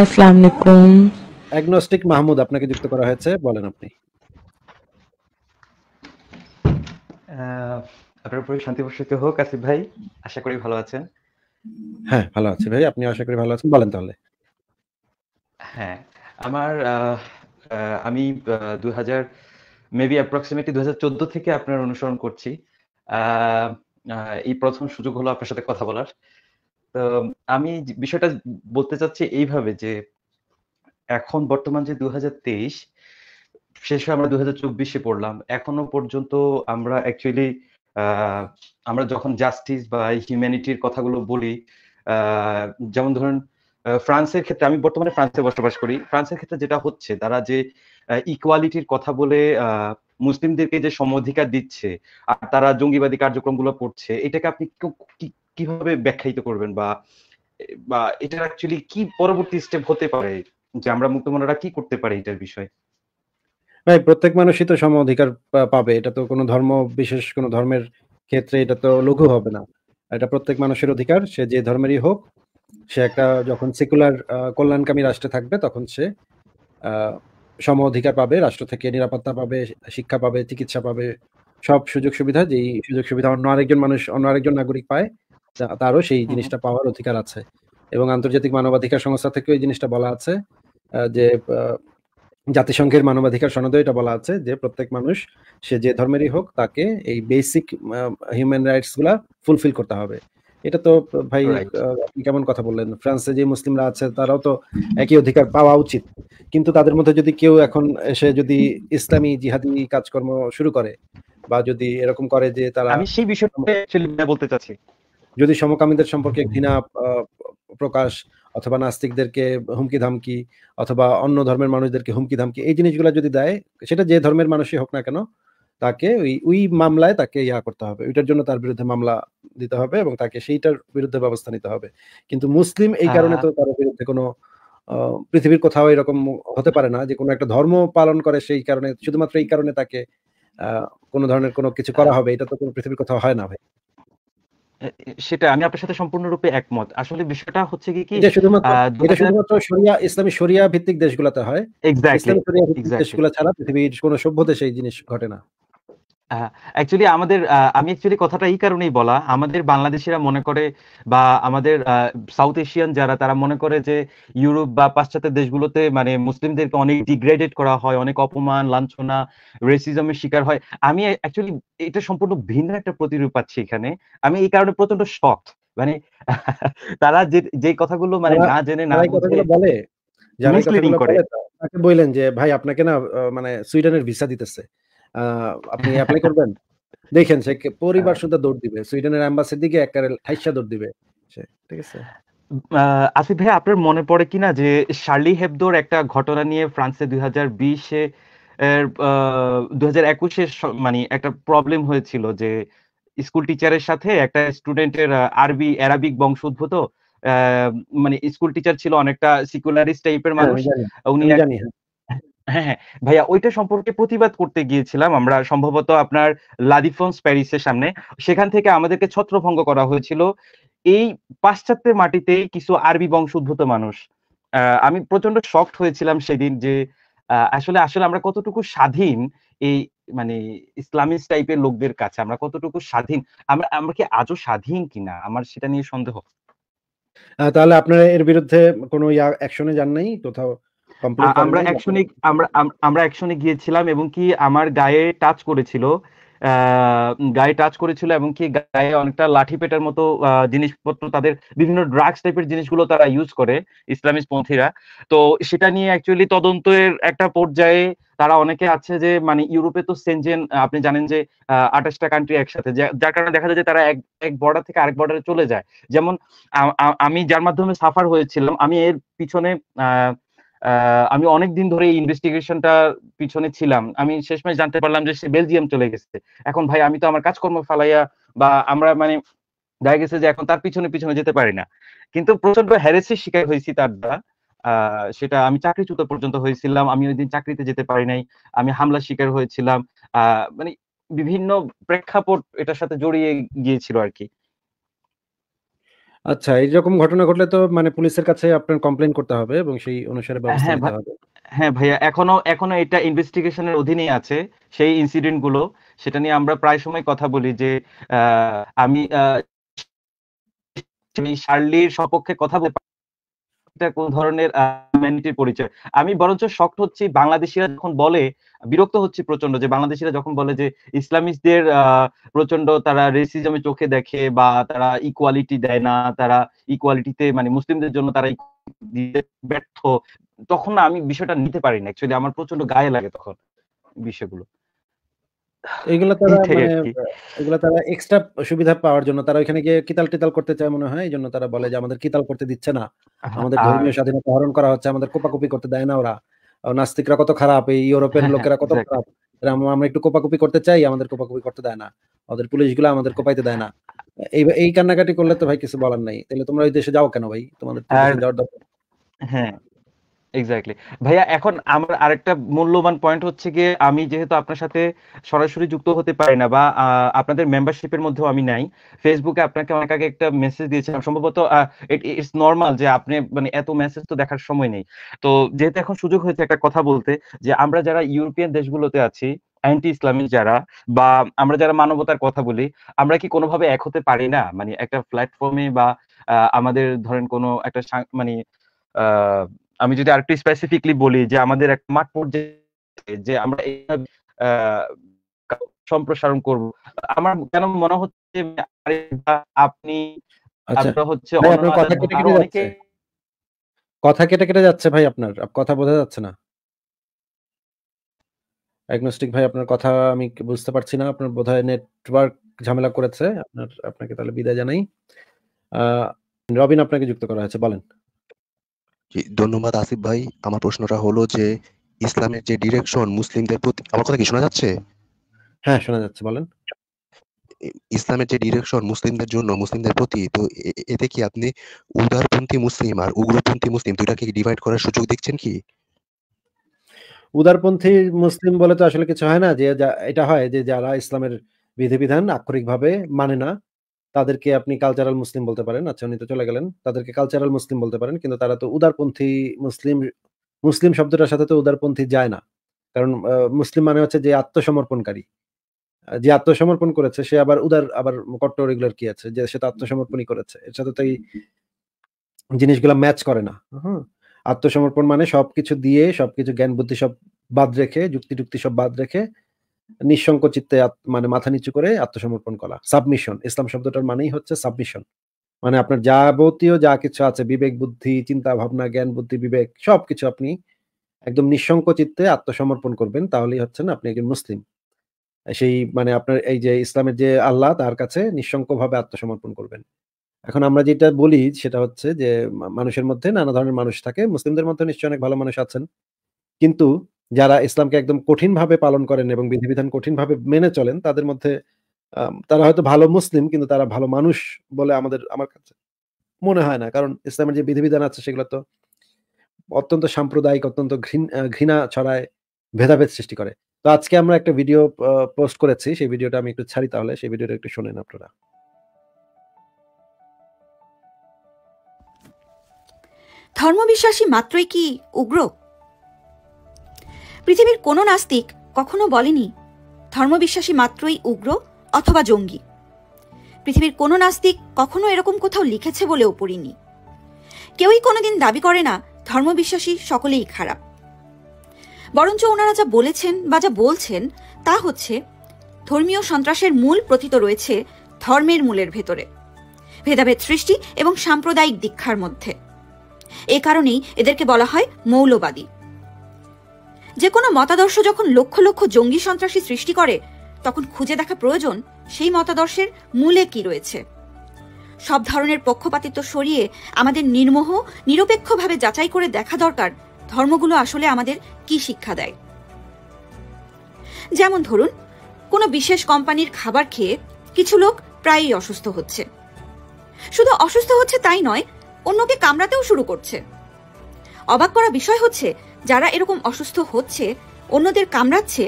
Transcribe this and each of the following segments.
আসসালামু আলাইকুম অ্যাগনস্টিক মাহমুদ আপনাকে যুক্ত করা হয়েছে বলেন আপনি আপনার শান্তি হোক আসিফ ভাই আশা করি ভালো আছেন হ্যাঁ ভালো আছি ভাই আপনি আশা করি ভালো আছেন বলেন তাহলে হ্যাঁ আমার আমি দু হাজার মেবি অ্যাপ্রক্সিমেটলি দু থেকে আপনার অনুসরণ করছি এই প্রথম সুযোগ হলো আপনার সাথে কথা বলার আমি বিষয়টা বলতে চাচ্ছি এইভাবে যে এখন বর্তমান যে দু তেইশ হয়ে আমরা দু হাজার চব্বিশে পড়লাম এখনো পর্যন্ত আমরা অ্যাকচুয়ালি আমরা যখন জাস্টিস বা হিউম্যানিটির কথাগুলো বলি যেমন ধরুন ফ্রান্সের ক্ষেত্রে আমি বর্তমানে ফ্রান্সে বসবাস করি ফ্রান্সের ক্ষেত্রে যেটা হচ্ছে তারা যে ইকুয়ালিটির কথা বলে মুসলিমদেরকে যে সমাধিকার দিচ্ছে আর তারা জঙ্গিবাদী কার্যক্রমগুলো করছে এটাকে আপনি কিভাবে ব্যাখ্যায়িত করবেন বা বা এটার অ্যাকচুয়ালি কি পরবর্তী স্টেপ হতে পারে যে আমরা মুক্তমনারা কি করতে পারি এটার বিষয়ে ভাই প্রত্যেক মানুষই তো সম অধিকার পাবে এটা তো কোনো ধর্ম বিশেষ কোনো ধর্মের ক্ষেত্রে এটা তো লঘু হবে না এটা প্রত্যেক মানুষের অধিকার সে যে ধর্মেরই হোক সে একটা যখন সেকুলার কল্যাণকামী রাষ্ট্রে থাকবে তখন সে সম অধিকার পাবে রাষ্ট্র থেকে নিরাপত্তা পাবে শিক্ষা পাবে চিকিৎসা পাবে সব সুযোগ সুবিধা যেই সুযোগ সুবিধা অন্য আরেকজন মানুষ অন্য আরেকজন নাগরিক পায় তারও সেই জিনিসটা পাওয়ার অধিকার আছে এবং আন্তর্জাতিক মানবাধিকার সংস্থা থেকে এই জিনিসটা বলা আছে যে জাতিসংঘের মানবাধিকার সনদে এটা বলা আছে যে প্রত্যেক মানুষ সে যে ধর্মেরই হোক তাকে এই বেসিক হিউম্যান রাইটস গুলা ফুলফিল করতে হবে এটা তো ভাই কেমন কথা বললেন ফ্রান্সে যে মুসলিমরা আছে তারাও তো একই অধিকার পাওয়া উচিত কিন্তু তাদের মধ্যে যদি কেউ এখন এসে যদি ইসলামী জিহাদি কাজকর্ম শুরু করে বা যদি এরকম করে যে তারা আমি সেই বিষয়ে বলতে চাচ্ছি যদি সমকামীদের সম্পর্কে ঘৃণা প্রকাশ অথবা নাস্তিকদেরকে হুমকি ধামকি অথবা অন্য ধর্মের মানুষদেরকে হুমকি ধামকি এই জিনিসগুলো যদি দেয় সেটা যে ধর্মের মানুষই হোক না কেন তাকে ওই ওই মামলায় তাকে ইয়া করতে হবে ওইটার জন্য তার বিরুদ্ধে মামলা দিতে হবে এবং তাকে সেইটার বিরুদ্ধে ব্যবস্থা নিতে হবে কিন্তু মুসলিম এই হ্যাঁ। কারণে তো তার বিরুদ্ধে কোনো পৃথিবীর কোথাও এরকম হতে পারে না যে কোনো একটা ধর্ম পালন করে সেই কারণে শুধুমাত্র এই কারণে তাকে কোনো ধরনের কোনো কিছু করা হ্যাঁ। হবে এটা তো কোনো পৃথিবীর কোথাও হয় না ভাই সেটা আমি আপনার সাথে সম্পূর্ণরূপে একমত আসলে বিষয়টা হচ্ছে কি কি এটা শুধুমাত্র শরিয়া ইসলামী শরিয়া ভিত্তিক দেশগুলোতে হয় ইসলামী শরিয়া ভিত্তিক দেশগুলো ছাড়া পৃথিবীর কোনো সভ্য দেশে এই জিনিস ঘটে না অ্যাকচুয়ালি আমাদের আমি অ্যাকচুয়ালি কথাটা এই কারণেই বলা আমাদের বাংলাদেশিরা মনে করে বা আমাদের সাউথ এশিয়ান যারা তারা মনে করে যে ইউরোপ বা পাশ্চাত্য দেশগুলোতে মানে মুসলিমদেরকে অনেক ডিগ্রেডেড করা হয় অনেক অপমান লাঞ্ছনা রেসিজমের শিকার হয় আমি অ্যাকচুয়ালি এটা সম্পূর্ণ ভিন্ন একটা প্রতিরূপ পাচ্ছি এখানে আমি এই কারণে প্রচন্ড শখ মানে তারা যে যে কথাগুলো মানে না জেনে না বলে তাকে বললেন যে ভাই আপনাকে না মানে সুইডেনের ভিসা দিতেছে আপনি অ্যাপ্লাই করবেন দেখেন সে পরিবার হ্যাঁ। শুদ্ধ দৌড় দিবে সুইডেনের অ্যাম্বাসির দিকে একটা ঠাইসা দৌড় দিবে সে ঠিক আছে আসিফ ভাই আপনার মনে পড়ে কিনা যে শার্লি হেবদোর একটা ঘটনা নিয়ে ফ্রান্সে দুই হাজার বিশে দুই মানে একটা প্রবলেম হয়েছিল যে স্কুল টিচারের সাথে একটা স্টুডেন্টের আরবি অ্যারাবিক বংশোদ্ভূত মানে স্কুল টিচার ছিল অনেকটা সিকুলারিস্ট টাইপের হ্যাঁ, মানুষ উনি হ্যাঁ, হ্যাঁ ভাইয়া ওইটা সম্পর্কে প্রতিবাদ করতে গিয়েছিলাম আমরা সম্ভবত আপনার লাদিফন্স প্যারিসের সামনে সেখান থেকে আমাদেরকে ছত্রভঙ্গ করা হয়েছিল এই পাশ্চাত্যের মাটিতে কিছু আরবি বংশোদ্ভূত মানুষ আমি প্রচন্ড শক্ট হয়েছিলাম সেদিন যে আসলে আসলে আমরা কতটুকু স্বাধীন এই মানে ইসলামিক টাইপের লোকদের কাছে আমরা কতটুকু স্বাধীন আমরা আমরা কি আজও স্বাধীন কিনা আমার সেটা নিয়ে সন্দেহ তাহলে আপনারা এর বিরুদ্ধে কোনো অ্যাকশনে যান নাই কোথাও আমরা অ্যাকশনে আমরা আমরা অ্যাকশনে গিয়েছিলাম এবং কি আমার গায়ে টাচ করেছিল গায়ে টাচ করেছিল এবং কি গায়ে অনেকটা লাঠি পেটার মতো জিনিসপত্র তাদের বিভিন্ন ড্রাগস টাইপের জিনিসগুলো তারা ইউজ করে ইসলামিক পন্থীরা তো সেটা নিয়ে অ্যাকচুয়ালি তদন্তের একটা পর্যায়ে তারা অনেকে আছে যে মানে ইউরোপে তো সেনজেন আপনি জানেন যে আঠাশটা কান্ট্রি একসাথে যার কারণে দেখা যায় যে তারা এক এক বর্ডার থেকে আরেক বর্ডারে চলে যায় যেমন আমি যার মাধ্যমে সাফার হয়েছিলাম আমি এর পিছনে আহ আমি অনেক দিন ধরে এই ইনভেস্টিগেশনটার পিছনে ছিলাম আমি শেষমেশ জানতে পারলাম যে সে বেলজিয়াম চলে গেছে এখন ভাই আমি তো আমার কাজকর্ম ফালাইয়া বা আমরা মানে দেখা গেছে যে এখন তার পিছনে পিছনে যেতে পারি না কিন্তু প্রচন্ড হ্যারেসের শিকার হয়েছি তার দ্বারা সেটা আমি চাকরিচ্যুত পর্যন্ত হয়েছিলাম আমি ওই দিন চাকরিতে যেতে পারি নাই আমি হামলা শিকার হয়েছিলাম মানে বিভিন্ন প্রেক্ষাপট এটার সাথে জড়িয়ে গিয়েছিল আর কি আচ্ছা এইরকম ঘটনা ঘটলে তো মানে পুলিশের কাছে আপনার কমপ্লেন করতে হবে এবং সেই অনুসারে হ্যাঁ, ব্যবস্থা হ্যাঁ, নিতে হবে হ্যাঁ ভাইয়া এখনো এখনো এটা ইনভেস্টিগেশনের অধীনেই আছে সেই ইনসিডেন্ট গুলো সেটা নিয়ে আমরা প্রায় সময় কথা বলি যে আমি শার্লির সপক্ষে কথা বলতে একটা কোন ধরনের হিউম্যানিটির পরিচয় আমি বরঞ্চ শক্ত হচ্ছি বাংলাদেশিরা যখন বলে বিরক্ত হচ্ছে প্রচন্ড যে বাংলাদেশিরা যখন বলে যে ইসলামিস্টদের প্রচন্ড তারা রেসিজমে চোখে দেখে বা তারা ইকুয়ালিটি দেয় না তারা ইকুয়ালিটিতে মানে মুসলিমদের জন্য তারা ব্যর্থ তখন আমি বিষয়টা নিতে পারি না অ্যাকচুয়ালি আমার প্রচন্ড গায়ে লাগে তখন বিষয়গুলো এগুলো তারা মানে, এগুলো তারা এক্সট্রা সুবিধা পাওয়ার জন্য তারা ওখানে গিয়ে কিতাল টিতাল করতে চায় মনে হয় এই জন্য তারা বলে যে আমাদের কিতাল করতে দিচ্ছে না আমাদের ধর্মীয় স্বাধীনতা হরণ করা হচ্ছে আমাদের কোপাকুপি করতে দেয় না ওরা নাস্তিকরা কত খারাপ এই ইউরোপের হ্যাঁ, লোকেরা কত খারাপ আমরা একটু কোপাকুপি করতে চাই আমাদের কোপাকুপি করতে দেয় না ওদের গুলো আমাদের কোপাইতে দেয় না এই এই কান্নাকাটি করলে তো ভাই কিছু বলার নাই তাহলে তোমরা ওই দেশে যাও কেন ভাই তোমাদের হ্যাঁ এক্স্যাক্টলি ভাইয়া এখন আমার আরেকটা মূল্যবান পয়েন্ট হচ্ছে গিয়ে আমি যেহেতু আপনার সাথে সরাসরি যুক্ত হতে পারি না বা আপনাদের মেম্বারশিপের মধ্যেও আমি নাই ফেসবুকে আপনাকে অনেক আগে একটা মেসেজ দিয়েছিলাম সম্ভবত ইটস নর্মাল যে আপনি মানে এত মেসেজ তো দেখার সময় নেই তো যেহেতু এখন সুযোগ হয়েছে একটা কথা বলতে যে আমরা যারা ইউরোপিয়ান দেশগুলোতে আছি অ্যান্টি ইসলামিক যারা বা আমরা যারা মানবতার কথা বলি আমরা কি কোনোভাবে এক হতে পারি না মানে একটা প্ল্যাটফর্মে বা আমাদের ধরেন কোনো একটা মানে আমি যদি আরেকটু স্পেসিফিকলি বলি যে আমাদের এক মাঠ পর্যায়ে যে আমরা এইভাবে সম্প্রসারণ করব আমার কেন মনে হচ্ছে আপনি আচ্ছা, হচ্ছে কথা কেটে কেটে যাচ্ছে ভাই আপনার কথা বোঝা যাচ্ছে না ডায়াগনস্টিক ভাই আপনার কথা আমি বুঝতে পারছি না আপনার বোধহয় নেটওয়ার্ক ঝামেলা করেছে আপনার আপনাকে তাহলে বিদায় জানাই রবিন আপনাকে যুক্ত করা হয়েছে বলেন ধন্যবাদ আসিফ ভাই আমার প্রশ্নটা হলো যে ইসলামের যে ডিরেকশন মুসলিমদের প্রতি আমার কথা কি শোনা যাচ্ছে হ্যাঁ শোনা যাচ্ছে বলেন ইসলামের যে ডিরেকশন মুসলিমদের জন্য মুসলিমদের প্রতি তো এতে কি আপনি উদারপন্থী মুসলিম আর উগ্রপন্থী মুসলিম কি ডিভাইড করার সুযোগ দেখছেন কি উদারপন্থী মুসলিম বলে তো আসলে কিছু হয় না যে এটা হয় যে যারা ইসলামের বিধিবিধান আক্ষরিকভাবে মানে না তাদেরকে আপনি কালচারাল মুসলিম বলতে পারেন আচ্ছা উনি তো চলে গেলেন তাদেরকে কালচারাল মুসলিম বলতে পারেন কিন্তু তারা তো উদারপন্থী মুসলিম মুসলিম শব্দটার সাথে তো উদারপন্থী যায় না কারণ মুসলিম মানে হচ্ছে যে আত্মসমর্পণকারী যে আত্মসমর্পণ করেছে সে আবার উদার আবার কট্টর রেগুলার কি আছে যে সে তো আত্মসমর্পণই করেছে এর সাথে তো এই জিনিসগুলো ম্যাচ করে না হ্যাঁ আত্মসমর্পণ মানে সবকিছু দিয়ে সবকিছু জ্ঞান বুদ্ধি সব বাদ রেখে যুক্তি টুক্তি সব বাদ রেখে নিঃসংক চিত্তে মানে মাথা নিচু করে আত্মসমর্পণ করা সাবমিশন ইসলাম শব্দটার মানেই হচ্ছে সাবমিশন মানে আপনার যাবতীয় যা কিছু আছে বিবেক বুদ্ধি চিন্তা ভাবনা জ্ঞান বুদ্ধি বিবেক সব কিছু আপনি একদম নিঃসংক চিত্তে আত্মসমর্পণ করবেন তাহলেই হচ্ছেন আপনি একজন মুসলিম সেই মানে আপনার এই যে ইসলামের যে আল্লাহ তার কাছে নিঃসংক ভাবে আত্মসমর্পণ করবেন এখন আমরা যেটা বলি সেটা হচ্ছে যে মানুষের মধ্যে নানা ধরনের মানুষ থাকে মুসলিমদের মধ্যে নিশ্চয়ই অনেক ভালো মানুষ আছেন কিন্তু যারা ইসলামকে একদম কঠিনভাবে পালন করেন এবং বিধিবিধান কঠিনভাবে মেনে চলেন তাদের মধ্যে তারা হয়তো ভালো মুসলিম কিন্তু তারা ভালো মানুষ বলে আমাদের আমার কাছে মনে হয় না কারণ ইসলামের যে বিধিবিধান আছে সেগুলো তো অত্যন্ত সাম্প্রদায়িক অত্যন্ত ঘৃণা ছড়ায় ভেদাভেদ সৃষ্টি করে তো আজকে আমরা একটা ভিডিও পোস্ট করেছি সেই ভিডিওটা আমি একটু ছাড়ি তাহলে সেই ভিডিওটা একটু শোনেন আপনারা ধর্মবিশ্বাসী মাত্রই কি উগ্র পৃথিবীর কোনো নাস্তিক কখনো বলেনি ধর্মবিশ্বাসী মাত্রই উগ্র অথবা জঙ্গি পৃথিবীর কোনো নাস্তিক কখনো এরকম কোথাও লিখেছে বলেও পড়িনি কেউই কোনোদিন দাবি করে না ধর্মবিশ্বাসী সকলেই খারাপ বরঞ্চ ওনারা যা বলেছেন বা যা বলছেন তা হচ্ছে ধর্মীয় সন্ত্রাসের মূল প্রথিত রয়েছে ধর্মের মূলের ভেতরে ভেদাভেদ সৃষ্টি এবং সাম্প্রদায়িক দীক্ষার মধ্যে এ কারণেই এদেরকে বলা হয় মৌলবাদী যে কোনো মতাদর্শ যখন লক্ষ লক্ষ জঙ্গি সন্ত্রাসী সৃষ্টি করে তখন খুঁজে দেখা প্রয়োজন সেই মতাদর্শের মূলে কি রয়েছে সব ধরনের পক্ষপাতিত্ব সরিয়ে আমাদের নির্মোহ নিরপেক্ষভাবে যাচাই করে দেখা দরকার ধর্মগুলো আসলে আমাদের কি শিক্ষা দেয় যেমন ধরুন কোনো বিশেষ কোম্পানির খাবার খেয়ে কিছু লোক প্রায়ই অসুস্থ হচ্ছে শুধু অসুস্থ হচ্ছে তাই নয় অন্যকে কামড়াতেও শুরু করছে অবাক করা বিষয় হচ্ছে যারা এরকম অসুস্থ হচ্ছে অন্যদের কামড়াচ্ছে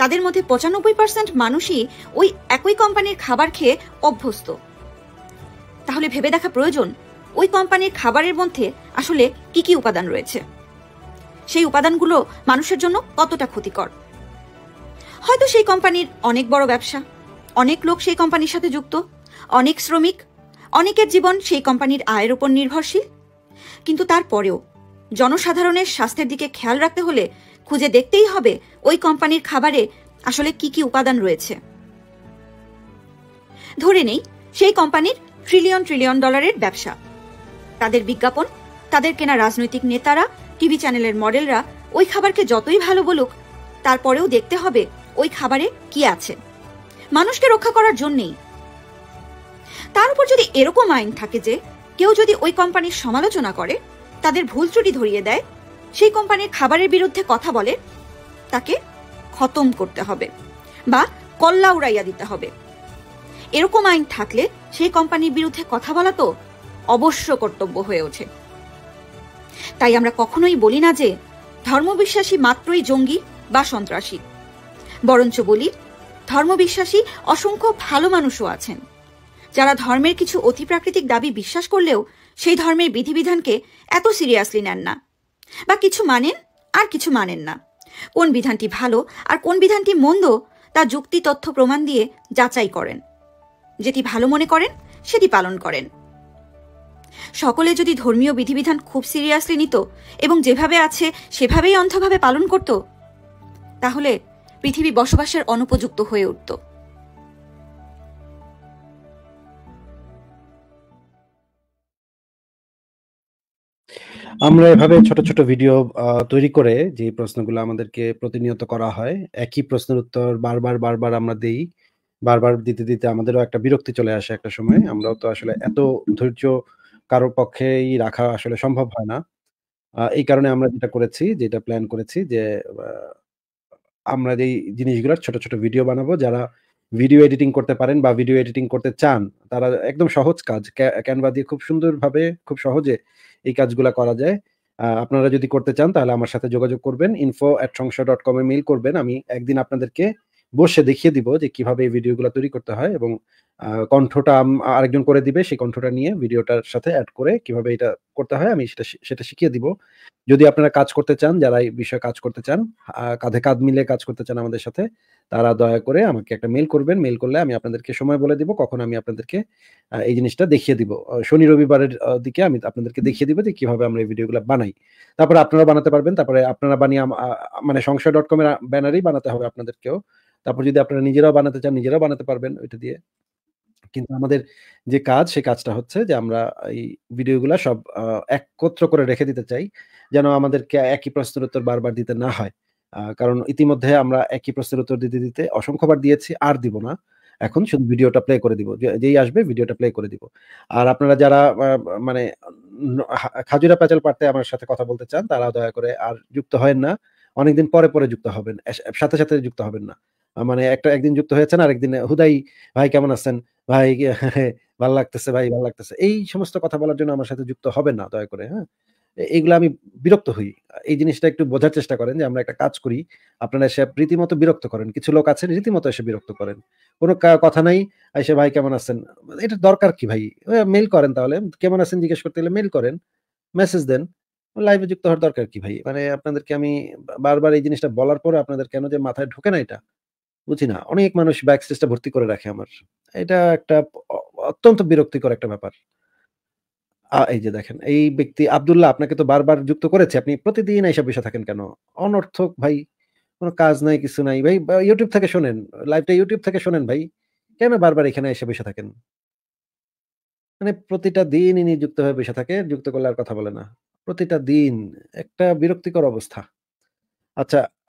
তাদের মধ্যে পঁচানব্বই পার্সেন্ট মানুষই ওই একই কোম্পানির খাবার খেয়ে অভ্যস্ত তাহলে ভেবে দেখা প্রয়োজন ওই কোম্পানির খাবারের মধ্যে আসলে কি কি উপাদান রয়েছে সেই উপাদানগুলো মানুষের জন্য কতটা ক্ষতিকর হয়তো সেই কোম্পানির অনেক বড় ব্যবসা অনেক লোক সেই কোম্পানির সাথে যুক্ত অনেক শ্রমিক অনেকের জীবন সেই কোম্পানির আয়ের উপর নির্ভরশীল কিন্তু তারপরেও জনসাধারণের স্বাস্থ্যের দিকে খেয়াল রাখতে হলে খুঁজে দেখতেই হবে ওই কোম্পানির খাবারে আসলে কি কি উপাদান রয়েছে ধরে নেই সেই কোম্পানির ট্রিলিয়ন ট্রিলিয়ন ডলারের ব্যবসা তাদের বিজ্ঞাপন তাদের কেনা রাজনৈতিক নেতারা টিভি চ্যানেলের মডেলরা ওই খাবারকে যতই ভালো বলুক তারপরেও দেখতে হবে ওই খাবারে কি আছে মানুষকে রক্ষা করার জন্যেই তার উপর যদি এরকম আইন থাকে যে কেউ যদি ওই কোম্পানির সমালোচনা করে তাদের ভুল ত্রুটি ধরিয়ে দেয় সেই কোম্পানির খাবারের বিরুদ্ধে কথা বলে তাকে খতম করতে হবে বা কল্লা উড়াইয়া দিতে হবে এরকম আইন থাকলে সেই কোম্পানির বিরুদ্ধে কথা বলা তো অবশ্য কর্তব্য হয়ে ওঠে তাই আমরা কখনোই বলি না যে ধর্মবিশ্বাসী মাত্রই জঙ্গি বা সন্ত্রাসী বরঞ্চ বলি ধর্মবিশ্বাসী অসংখ্য ভালো মানুষও আছেন যারা ধর্মের কিছু অতিপ্রাকৃতিক দাবি বিশ্বাস করলেও সেই ধর্মের বিধিবিধানকে এত সিরিয়াসলি নেন না বা কিছু মানেন আর কিছু মানেন না কোন বিধানটি ভালো আর কোন বিধানটি মন্দ তা যুক্তি তথ্য প্রমাণ দিয়ে যাচাই করেন যেটি ভালো মনে করেন সেটি পালন করেন সকলে যদি ধর্মীয় বিধিবিধান খুব সিরিয়াসলি নিত এবং যেভাবে আছে সেভাবেই অন্ধভাবে পালন করত তাহলে পৃথিবী বসবাসের অনুপযুক্ত হয়ে উঠত আমরা এভাবে ছোট ছোট ভিডিও তৈরি করে যে প্রশ্নগুলো আমাদেরকে প্রতিনিয়ত করা হয় একই প্রশ্নের উত্তর বারবার বারবার আমরা দেই বারবার দিতে দিতে আমাদেরও একটা বিরক্তি চলে আসে একটা সময় আমরাও তো আসলে এত ধৈর্য কারোর পক্ষেই রাখা আসলে সম্ভব হয় না এই কারণে আমরা যেটা করেছি যেটা প্ল্যান করেছি যে আমরা যেই জিনিসগুলোর ছোট ছোট ভিডিও বানাবো যারা ভিডিও এডিটিং করতে পারেন বা ভিডিও এডিটিং করতে চান তারা একদম সহজ কাজ ক্যানভা দিয়ে খুব সুন্দরভাবে খুব সহজে এই কাজগুলো করা যায় আপনারা যদি করতে চান তাহলে আমার সাথে যোগাযোগ করবেন ইনফো অ্যাট সংসার ডট কমে মেল করবেন আমি একদিন আপনাদেরকে বসে দেখিয়ে দিব যে কিভাবে এই ভিডিওগুলো তৈরি করতে হয় এবং কণ্ঠটা আরেকজন করে দিবে সেই কণ্ঠটা নিয়ে ভিডিওটার সাথে অ্যাড করে কিভাবে এটা করতে হয় আমি সেটা সেটা শিখিয়ে দিব যদি আপনারা কাজ করতে চান যারা এই বিষয়ে কাজ করতে চান কাঁধে কাঁধ মিলে কাজ করতে চান আমাদের সাথে তারা দয়া করে আমাকে একটা মেল করবেন মেল করলে আমি আপনাদেরকে সময় বলে দিব কখন আমি আপনাদেরকে এই জিনিসটা দেখিয়ে দিব শনি রবিবারের দিকে আমি আপনাদেরকে দেখিয়ে দিব যে কিভাবে আমরা এই ভিডিওগুলো বানাই তারপরে আপনারা বানাতে পারবেন তারপরে আপনারা বানিয়ে মানে সংশয় ডট কমের ব্যানারেই বানাতে হবে আপনাদেরকেও তারপর যদি আপনারা নিজেরাও বানাতে চান নিজেরাও বানাতে পারবেন ওইটা দিয়ে কিন্তু আমাদের যে কাজ সেই কাজটা হচ্ছে যে আমরা এই ভিডিওগুলা সব একত্র করে রেখে দিতে চাই যেন আমাদেরকে একই প্রশ্নের উত্তর বারবার দিতে না হয় কারণ ইতিমধ্যে আমরা একই প্রশ্নের উত্তর দিতে দিতে অসংখ্যবার দিয়েছি আর দিব না এখন শুধু ভিডিওটা প্লে করে দিব যেই আসবে ভিডিওটা প্লে করে দিব আর আপনারা যারা মানে খাজুরা প্যাচাল পাড়তে আমার সাথে কথা বলতে চান তারা দয়া করে আর যুক্ত হয় না অনেকদিন পরে পরে যুক্ত হবেন সাথে সাথে যুক্ত হবেন না মানে একটা একদিন যুক্ত হয়েছেন আরেকদিন হুদাই ভাই কেমন আছেন ভাই ভালো লাগতেছে ভাই ভালো লাগতেছে এই সমস্ত কথা বলার জন্য আমার সাথে যুক্ত হবে না দয়া করে হ্যাঁ এইগুলো আমি বিরক্ত হই এই জিনিসটা একটু বোঝার চেষ্টা করেন যে আমরা একটা কাজ করি আপনারা এসে রীতিমতো বিরক্ত করেন কিছু লোক আছেন রীতিমতো এসে বিরক্ত করেন কোনো কথা নাই এসে ভাই কেমন আছেন এটা দরকার কি ভাই মেল করেন তাহলে কেমন আছেন জিজ্ঞেস করতে গেলে মেল করেন মেসেজ দেন লাইভে যুক্ত হওয়ার দরকার কি ভাই মানে আপনাদেরকে আমি বারবার এই জিনিসটা বলার পরে আপনাদের কেন যে মাথায় ঢোকে না এটা বুঝি না অনেক মানুষ ব্যাক স্টেজটা ভর্তি করে রাখে আমার এটা একটা অত্যন্ত বিরক্তিকর একটা ব্যাপার এই যে দেখেন এই ব্যক্তি আবদুল্লাহ আপনাকে তো বারবার যুক্ত করেছে আপনি প্রতিদিন এইসব বিষয় থাকেন কেন অনর্থক ভাই কোনো কাজ নাই কিছু নাই ভাই ইউটিউব থেকে শোনেন লাইভটা ইউটিউব থেকে শোনেন ভাই কেন বারবার এখানে এসে বসে থাকেন মানে প্রতিটা দিন ইনি যুক্ত হয়ে বসে থাকে যুক্ত করলে আর কথা বলে না প্রতিটা দিন একটা বিরক্তিকর অবস্থা আচ্ছা